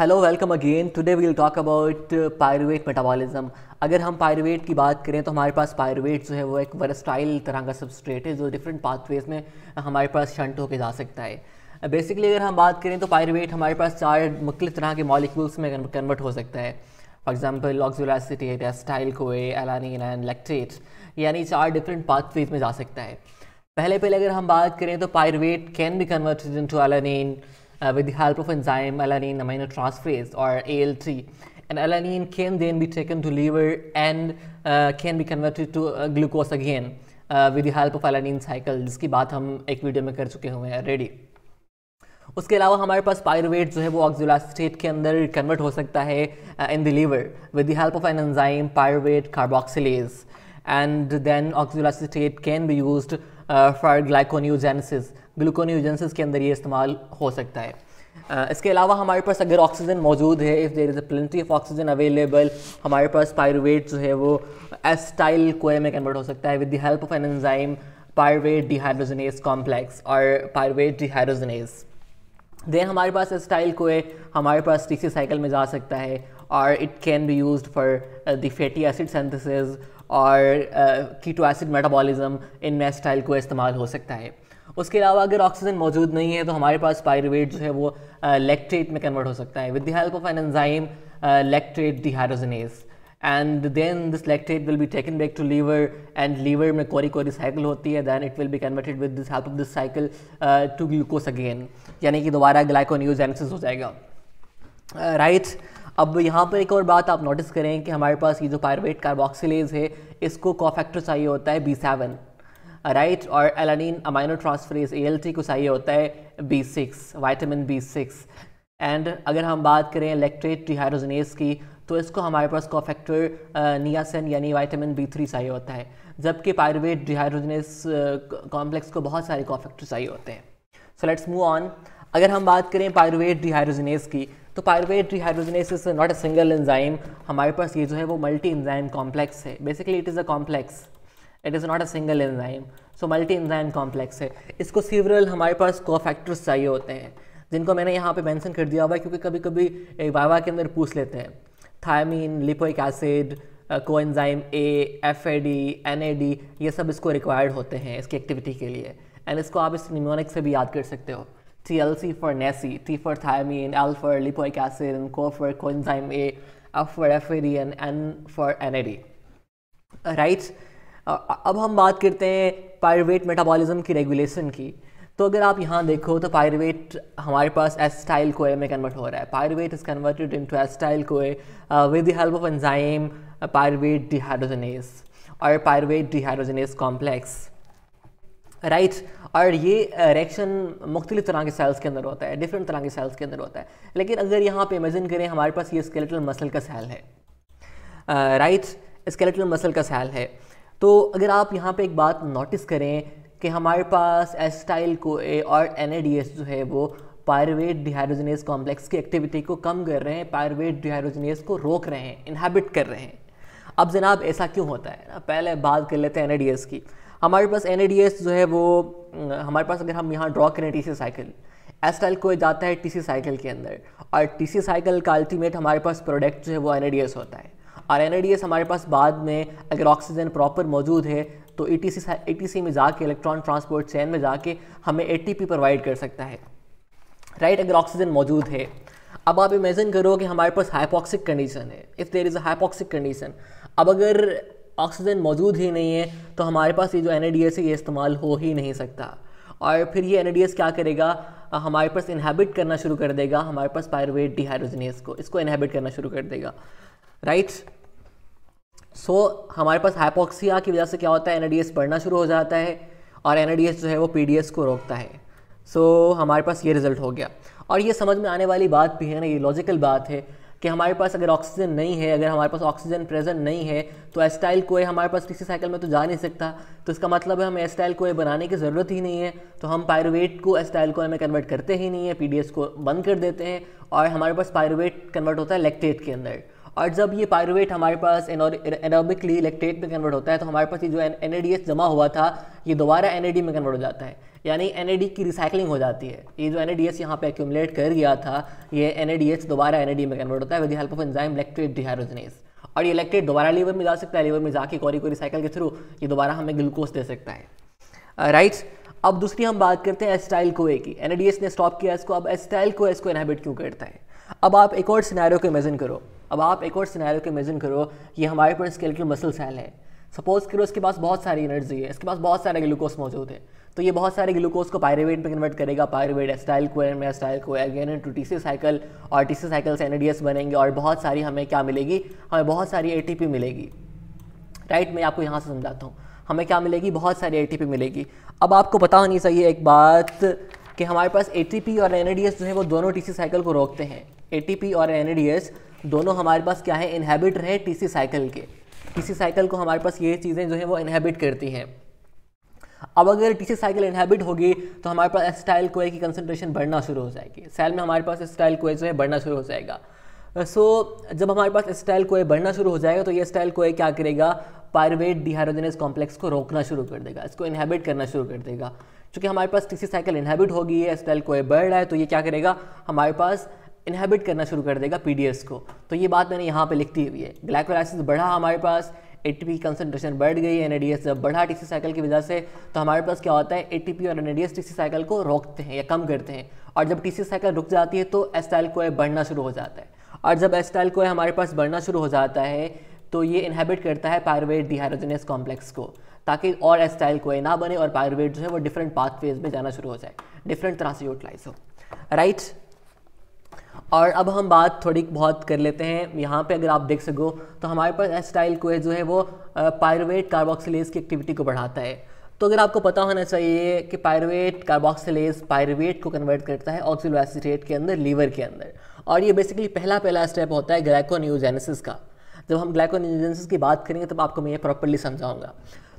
Hello welcome again today we will talk about pyruvate metabolism अगर हम pyruvate की बात करें तो हमारे पास पायरुवेट जो है वो एक वर्सटाइल तरह का सबस्ट्रेट है जो डिफरेंट पाथवेज में हमारे पास शंट होकर जा सकता है बेसिकली अगर हम बात करें तो पायरुवेट हमारे पास चार मुख्त तरह के मॉलिक्यूल्स में कन्वर्ट हो सकता है for example oxaloacetate acetyl CoA alanine and lactate यानी चार डिफरेंट पाथवेज में जा सकता है पहले पहले अगर हम बात करें तो pyruvate can be converted into alanine uh, with the help of enzyme alanine aminotransferase or AL3 and alanine can then be taken to liver and uh, can be converted to uh, glucose again uh, with with help of alanine cycle जिसकी बात हम एक video में कर चुके हुए हैं already. उसके अलावा हमारे पास पायरोवेट जो है वो ऑक्जुलास्टेट के अंदर कन्वर्ट हो सकता है in the liver with the help of an enzyme pyruvate carboxylase and then oxaloacetate can be used for gluconeogenesis gluconeogenesis के अंदर ये इस्तेमाल हो सकता है इसके अलावा हमारे पास अगर ऑक्सीजन मौजूद है if there is a plenty of oxygen available हमारे पास पायरवेट जो है वो एस्टाइल कोए में कन्वर्ट हो सकता है with the help of an enzyme pyruvate dehydrogenase complex और पायरवेट डिहाइड्रोजनेस देन हमारे पास एस्टाइल कोए हमारे पास टीसी साइकिल में जा सकता है और it can be use for the fatty acid synthesis और keto acid metabolism in acetyl CoA इस्तेमाल हो सकता है उसके अलावा अगर ऑक्सीजन मौजूद नहीं है तो हमारे पास पायरवेट जो है वो लैक्ट्रेट में कन्वर्ट हो सकता है with the help of an enzyme lactate dehydrogenase and then this lactate will be taken back to liver and liver में कोरी कोरी साइकिल होती है then it will be converted with this help of this cycle to glucose again यानी कि दोबारा ग्लाइकोन्यूजेनेसिस हो जाएगा right uh, right? अब यहाँ पर एक और बात आप नोटिस करें कि हमारे पास ये जो पायरवेट कार्बोक्सिलेज है इसको कॉफैक्टर चाहिए होता है बी सेवन राइट और एलानीन अमाइनो ट्रांसफरेज ए को चाहिए होता है B six vitamin B six and अगर हम बात करें इलेक्ट्रेट डिहाइड्रोजनेस की तो इसको हमारे पास कॉफेक्टर नियासन यानी वाइटामिन बी थ्री चाहिए होता है जबकि पायरवेट डिहाइड्रोजनेस कॉम्प्लेक्स को बहुत सारे कोफैक्टर चाहिए होते हैं सो लेट्स मूव ऑन अगर हम बात करें पायरवेट डिहाइड्रोजनेस की तो pyruvate dehydrogenase is not a single enzyme हमारे पास ये जो है वो मल्टी एंजाइम कॉम्प्लेक्स है basically it is a complex it is not a single enzyme so multi enzyme complex है इसको सीवरल हमारे पास कोफैक्टर्स चाहिए होते हैं जिनको मैंने यहाँ पे मेंशन कर दिया हुआ है क्योंकि कभी कभी एक वाइवा के अंदर पूछ लेते हैं thiamine lipoic acid coenzyme A F A D N A D ये सब इसको रिक्वायर्ड होते हैं इसकी एक्टिविटी के लिए एंड इसको आप इस निमोनिक से भी याद कर सकते हो टी एल सी फॉर नेसी T for thiamine L for lipoic acid and co for coenzyme A F for F A D and N for N A D right अब हम बात करते हैं पायरवेट मेटाबॉलिज्म की रेगुलेशन की तो अगर आप यहाँ देखो तो पायरवेट हमारे पास एस्टाइल कोए में कन्वर्ट हो रहा है pyruvate is converted into acetyl CoA with the help of enzyme pyruvate dehydrogenase और pyruvate dehydrogenase complex right right. और ये रिएक्शन मुख्तलिफ तरह के सेल्स के अंदर होता है डिफरेंट तरह के सेल्स के अंदर होता है लेकिन अगर यहाँ पे इमेजिन करें हमारे पास ये स्केलेटल मसल का सेल है राइट स्केलेटल मसल का सेल है तो अगर आप यहाँ पे एक बात नोटिस करें कि हमारे पास को ए और एन जो है वो पायरवेट डिहाइड्रोजनेस कॉम्प्लेक्स की एक्टिविटी को कम कर रहे हैं पायरवेट डिहाइड्रोजनेस को रोक रहे हैं इनहेबिट कर रहे हैं अब जनाब ऐसा क्यों होता है ना पहले बात कर लेते हैं एन की हमारे पास एन जो है वो हमारे पास अगर हम यहाँ ड्रॉ करें टी सी साइकिल एसटाइल को जाता है टी सी साइकिल के अंदर और टी सी साइकिल का अल्टीमेट हमारे पास प्रोडक्ट जो है वो एन होता है और एन हमारे पास बाद में अगर ऑक्सीजन प्रॉपर मौजूद है तो ए टी में जाके इलेक्ट्रॉन ट्रांसपोर्ट चैन में जाके हमें ए प्रोवाइड कर सकता है राइट अगर ऑक्सीजन मौजूद है अब आप इमेजिन करो कि हमारे पास हाइपॉक्सिक कंडीशन है if there is a hypoxic condition अब अगर ऑक्सीजन मौजूद ही नहीं है तो हमारे पास ये जो एन है ये इस्तेमाल हो ही नहीं सकता और फिर ये एन क्या करेगा हमारे पास इनहेबिट करना शुरू कर देगा हमारे पास पायरवेट डिहाइड्रोजनीस को इसको इनहेबिट करना शुरू कर देगा राइट सो so, हमारे पास हाइपोक्सिया की वजह से क्या होता है एन बढ़ना शुरू हो जाता है और एन जो है वो पी को रोकता है सो so, हमारे पास ये रिजल्ट हो गया और ये समझ में आने वाली बात भी है ना ये लॉजिकल बात है कि हमारे पास अगर ऑक्सीजन नहीं है अगर हमारे पास ऑक्सीजन प्रेजेंट नहीं है तो एस्टाइल कोए हमारे पास किसी साइकिल में तो जा नहीं सकता तो इसका मतलब है हमें एस्टाइल कोए बनाने की ज़रूरत ही नहीं है तो हम पायरोवेट को एस्टाइल कोए में कन्वर्ट करते ही नहीं है पी को बंद कर देते हैं और हमारे पास पायरोवेट कन्वर्ट होता है लेक्टेट के अंदर और जब ये पायरुवेट हमारे पास एनोबिकली इलेक्ट्रेट में कन्वर्ट होता है तो हमारे पास ये जो एन जमा हुआ था ये दोबारा एन में कन्वर्ट हो जाता है यानी एन की रिसाइकलिंग हो जाती है ये जो एन ए डी एस यहाँ पर एक्यूमलेट कर गया था ये एन दोबारा एन में कन्वर्ट होता है with help of enzyme lactate dehydrogenase और ये इलेक्ट्रेट दोबारा लीवर में जा सकता है लीवर में जाके कॉरी को रिसाइकिल के थ्रू ये दोबारा हमें ग्लूकोज दे सकता है राइट uh, right? अब दूसरी हम बात करते हैं एस्टाइल कोए की एन ने स्टॉप किया इसको अब एस्टाइल कोए इसको इनहेबिट क्यों करता है अब आप एक और सिनेरियो को इमेजिन करो अब आप एक और सिनेरियो को इमेजिन करो ये हमारे पास स्केलेटल मसल सेल है सपोज करो इसके पास बहुत सारी एनर्जी है इसके पास बहुत सारे ग्लूकोज मौजूद है तो ये बहुत सारे ग्लूकोज को पायरेवेट में कन्वर्ट करेगा पायरेवेट एस्टाइल को एम acetyl CoA again into T C cycle और टी सी साइकिल से एन बनेंगे और बहुत सारी हमें क्या मिलेगी हमें बहुत सारी ए मिलेगी राइट मैं आपको यहाँ से समझाता हूँ हमें क्या मिलेगी बहुत सारी ए मिलेगी अब आपको पता होनी चाहिए एक बात कि हमारे पास ए और एन जो है वो दोनों टी साइकिल को रोकते हैं ए और एन दोनों हमारे पास क्या है इनहेबिट रहे टी साइकिल के टी साइकिल को हमारे पास ये चीज़ें जो है वो इनहेबिट करती हैं अब अगर टी साइकिल इनहेबिट होगी तो हमारे पास एसिटाइल कोए की कंसनट्रेशन बढ़ना शुरू हो जाएगी सेल में हमारे पास स्टाइल कोए जो है बढ़ना शुरू हो जाएगा सो so, जब हमारे पास स्टाइल कोए बढ़ना शुरू हो जाएगा तो ये स्टाइल कोए क्या करेगा पायरवेट डिहाइड्रोजनेस कॉम्प्लेक्स को रोकना शुरू कर देगा इसको इनहेबिट करना शुरू कर देगा चूँकि हमारे पास टीसी साइकिल इनहेबिट हो गई है एस कोई बर्ड है तो ये क्या करेगा हमारे पास इनहेबिट करना शुरू कर देगा पी को तो ये बात मैंने यहाँ पर लिखती हुई है ग्लाइकोलाइसिस बढ़ा हमारे पास ए टी कंसनट्रेशन बढ़ गई एन जब बढ़ा टीसी साइकिल की वजह से तो हमारे पास क्या होता है ए और एन टीसी साइकिल को रोकते हैं या कम करते हैं और जब टीसी साइकिल रुक जाती है तो एस्टाइल कोए बढ़ना शुरू हो जाता है और जब एस्टाइल कोए हमारे पास बढ़ना शुरू हो जाता है तो ये इनहेबिट करता है पायरवेट डिहाइड्रोजनियस कॉम्प्लेक्स को ताकि और एस्टाइल कोए ना बने और पायरवेट जो है वो डिफरेंट पाथवेज में जाना शुरू हो जाए डिफरेंट तरह से यूटिलाइज हो राइट right? और अब हम बात थोड़ी बहुत कर लेते हैं यहाँ पे अगर आप देख सको तो हमारे पास एस्टाइल कोए जो है वो पायरवेट कार्बोक्सिलेज की एक्टिविटी को बढ़ाता है तो अगर आपको पता होना चाहिए कि पायरवेट कार्बोक्सिलेज पायरवेट को कन्वर्ट करता है ऑक्सिलो के अंदर लीवर के अंदर और ये बेसिकली पहला पहला स्टेप होता है ग्लाइकोन्यूजेनेसिस का जब हम ग्लाइकोन्यूजेनेसिस की बात करेंगे तब आपको मैं ये प्रॉपरली समझाऊंगा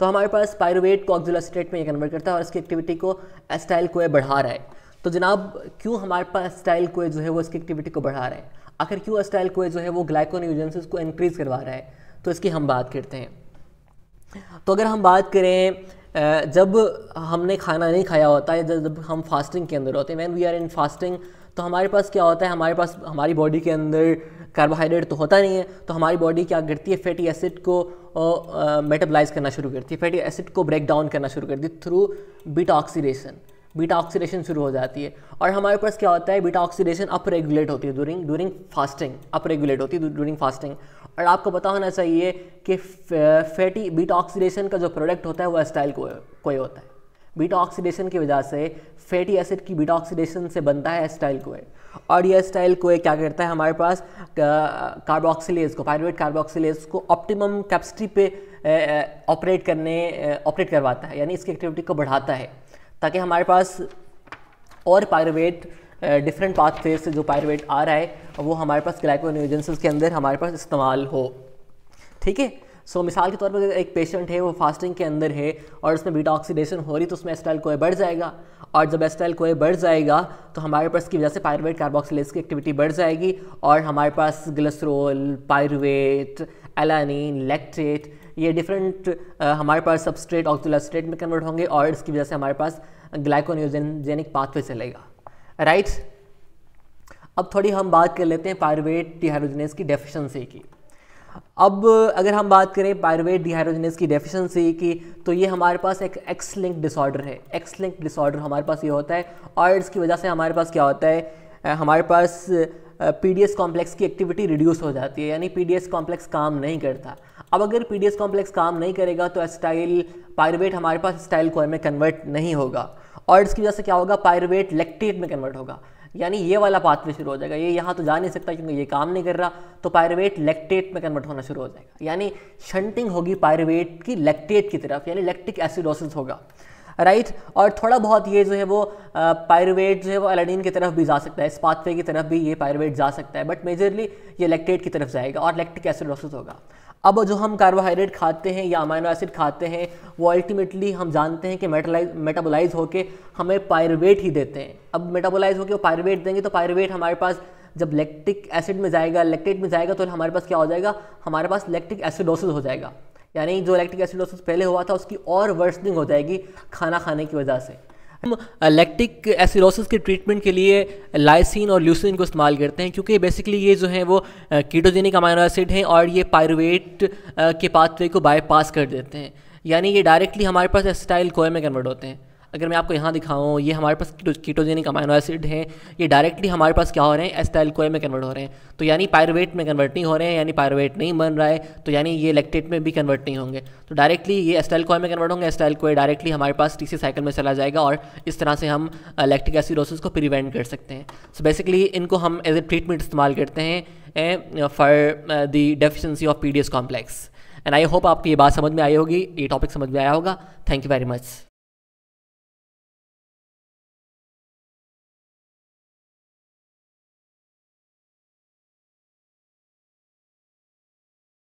तो हमारे पास पायरुवेट को ऑक्जिलोसिटेट में ये कन्वर्ट करता है और इसकी एक्टिविटी को एस्टाइल कोए बढ़ा रहा है तो जनाब क्यों हमारे पास एस्टाइल कोए जो है वो इसकी एक्टिविटी को बढ़ा रहा है आखिर क्यों एस्टाइल कोए जो है वो ग्लाइकोन्यूजेंसिस को इंक्रीज़ करवा रहा है तो इसकी हम बात करते हैं तो अगर हम बात करें जब हमने खाना नहीं खाया होता है जब हम फास्टिंग के अंदर होते हैं when we are in fasting तो हमारे पास क्या होता है हमारे पास हमारी बॉडी के अंदर कार्बोहाइड्रेट तो होता नहीं है तो हमारी बॉडी क्या करती है फैटी एसिड को मेटाबलाइज करना शुरू करती है फैटी एसिड को ब्रेक डाउन करना शुरू करती है through beta oxidation beta oxidation शुरू हो जाती है और हमारे पास क्या होता है बीटा ऑक्सीडेशन अप रेगुलेट होती है during during fasting up regulate होती है ड्यूरिंग फास्टिंग और आपको पता होना चाहिए कि फैटी बीटा ऑक्सीडेशन का जो प्रोडक्ट होता है वो एस्टाइल को कोई होता है बीटा ऑक्सीडेशन की वजह से फैटी एसिड की बीटा ऑक्सीडेशन से बनता है एस्टाइल कोए और यह एस्टाइल कोए क्या करता है हमारे पास कार्बोक्सिलेज को पायरुवेट कार्बोक्सिलेज को ऑप्टिमम कैपेसिटी पे ऑपरेट करने ऑपरेट करवाता है यानी इसकी एक्टिविटी को बढ़ाता है ताकि हमारे पास और पायरवेट डिफरेंट पाथवे से जो पायरवेट आ रहा है वो हमारे पास ग्लाइकोनिजेंसिस के अंदर हमारे पास इस्तेमाल हो ठीक है सो मिसाल के तौर पर एक पेशेंट है वो फास्टिंग के अंदर है और उसमें बीटा ऑक्सीडेशन हो रही तो उसमें एस्टाइल कोए बढ़ जाएगा और जब एस्टाइल कोए बढ़ जाएगा तो हमारे पास की वजह से पायरवेट कार्बोक्सिलेस की एक्टिविटी बढ़ जाएगी और हमारे पास ग्लिसरोल पायरवेट एलानिन लेक्ट्रेट ये डिफरेंट हमारे पास सबस्ट्रेट ऑक्सोलास्ट्रेट में कन्वर्ट होंगे और इसकी वजह से हमारे पास ग्लाइकोन्यूजेनिक पाथवे चलेगा राइट अब थोड़ी हम बात कर लेते हैं पायरवेट डिहाइड्रोजनेस की डेफिशिएंसी की अब अगर हम बात करें पायरवेट डिहाइड्रोजनेस की डेफिशिएंसी की तो ये हमारे पास एक एक्स लिंक डिसऑर्डर है एक्स लिंक डिसऑर्डर हमारे पास ये होता है और इसकी वजह से हमारे पास क्या होता है हमारे पास पी डी एस कॉम्प्लेक्स की एक्टिविटी रिड्यूस हो जाती है यानी पी डी एस कॉम्प्लेक्स काम नहीं करता अब अगर पी कॉम्प्लेक्स काम नहीं करेगा तो स्टाइल पायरवेट हमारे पास स्टाइल कोय में कन्वर्ट नहीं होगा और इसकी वजह से क्या होगा पायरवेट लेक्टेट में कन्वर्ट होगा यानी ये वाला पाथवे शुरू हो जाएगा ये यहाँ तो जा नहीं सकता क्योंकि ये काम नहीं कर रहा तो पायरवेट लेक्टेट में कन्वर्ट होना शुरू हो जाएगा यानी शंटिंग होगी पायरवेट की लेक्टेट की तरफ यानी लेक्टिक एसिडोसिस होगा राइट और थोड़ा बहुत ये जो है वो पायरवेट जो है वो एलाडीन की तरफ भी जा सकता है इस पाथवे की तरफ भी ये पायरवेट जा सकता है बट मेजरली ये लेक्टेट की तरफ जाएगा और लैक्टिक एसिडोसिस होगा अब जो हम कार्बोहाइड्रेट खाते हैं या अमाइनो एसिड खाते हैं वो अल्टीमेटली हम जानते हैं कि मेटालाइज मेटाबोलाइज होकर हमें पायरवेट ही देते हैं अब मेटाबोलाइज होकर वो पायरवेट देंगे तो पायरवेट हमारे पास जब लैक्टिक एसिड में जाएगा लैक्टेट में जाएगा तो हमारे पास क्या हो जाएगा हमारे पास लैक्टिक एसिडोसिस हो जाएगा यानी जो लैक्टिक एसिडोसिस पहले हुआ था उसकी और वर्सनिंग हो जाएगी खाना खाने की वजह से हम लैक्टिक एसिडोसिस के ट्रीटमेंट के लिए लाइसिन और ल्यूसिन को इस्तेमाल करते हैं क्योंकि बेसिकली ये जो है वो कीटोजेनिक अमाइनो एसिड हैं और ये पायरुवेट के पाथवे को बाईपास कर देते हैं यानी ये डायरेक्टली हमारे पास एसिटाइल कोए में कन्वर्ट होते हैं अगर मैं आपको यहाँ दिखाऊँ ये हमारे पास कीटोजेनिक अमाइनो एसिड हैं ये डायरेक्टली हमारे पास क्या हो रहे हैं एस्टाइल कोए में कन्वर्ट हो रहे हैं तो यानी पायरवेट में कन्वर्ट नहीं हो रहे हैं यानी पायरवेट नहीं बन रहा है तो यानी ये लेक्टेट में भी कन्वर्ट नहीं होंगे तो डायरेक्टली ये एस्टाइल कोए में कन्वर्ट होंगे एस्टाइल कोए डायरेक्टली हमारे पास टी साइकिल में चला जाएगा और इस तरह से हम लैक्टिक एसिडोसिस को प्रिवेंट कर सकते हैं सो बेसिकली इनको हम एज ए ट्रीटमेंट इस्तेमाल करते हैं for the deficiency of S complex and I hope आपकी ये बात समझ में आई होगी ये टॉपिक समझ में आया होगा थैंक यू वेरी मच